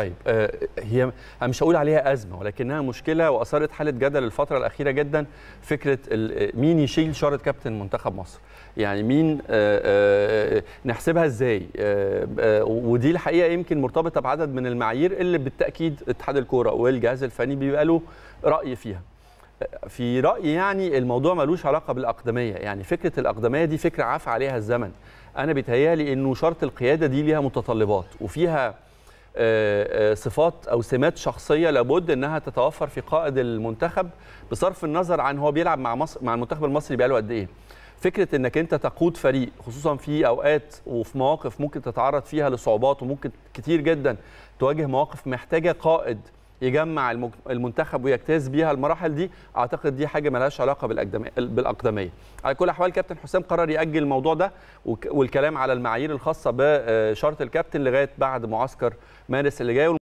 طيب آه، هي انا مش هقول عليها ازمه ولكنها مشكله واثارت حاله جدل الفتره الاخيره جدا فكره مين يشيل شاره كابتن منتخب مصر يعني مين آه، آه، نحسبها ازاي ودي الحقيقه يمكن مرتبطه بعدد من المعايير اللي بالتاكيد اتحاد الكوره والجهاز الفني بيبقى له راي فيها في رايي يعني الموضوع ملوش علاقه بالاقدميه يعني فكره الاقدميه دي فكره عاف عليها الزمن انا بيتهيالي انه شرط القياده دي ليها متطلبات وفيها آه، آه، صفات او سمات شخصيه لابد انها تتوفر في قائد المنتخب بصرف النظر عن هو بيلعب مع مصر مع المنتخب المصري بقاله قد ايه فكره انك انت تقود فريق خصوصا في اوقات وفي مواقف ممكن تتعرض فيها لصعوبات وممكن كتير جدا تواجه مواقف محتاجه قائد يجمع المنتخب ويجتاز بيها المراحل دي اعتقد دي حاجه ملهاش علاقه بالاقدميه على كل الاحوال كابتن حسام قرر ياجل الموضوع ده والكلام على المعايير الخاصه بشرط الكابتن لغايه بعد معسكر مارس اللي جاي